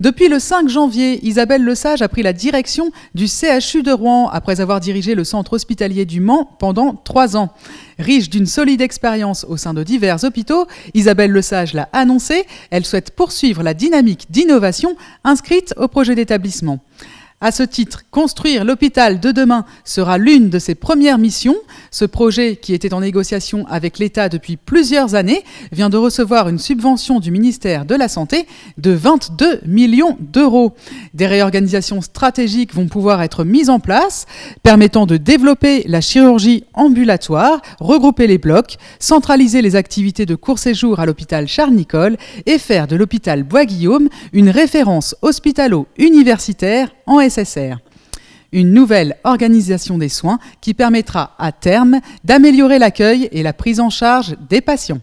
Depuis le 5 janvier, Isabelle Lesage a pris la direction du CHU de Rouen après avoir dirigé le centre hospitalier du Mans pendant trois ans. Riche d'une solide expérience au sein de divers hôpitaux, Isabelle Lesage l'a annoncé, elle souhaite poursuivre la dynamique d'innovation inscrite au projet d'établissement. À ce titre, construire l'hôpital de demain sera l'une de ses premières missions. Ce projet, qui était en négociation avec l'État depuis plusieurs années, vient de recevoir une subvention du ministère de la Santé de 22 millions d'euros. Des réorganisations stratégiques vont pouvoir être mises en place, permettant de développer la chirurgie ambulatoire, regrouper les blocs, centraliser les activités de court séjour à l'hôpital Charles-Nicolle et faire de l'hôpital Bois-Guillaume une référence hospitalo-universitaire en une nouvelle organisation des soins qui permettra à terme d'améliorer l'accueil et la prise en charge des patients.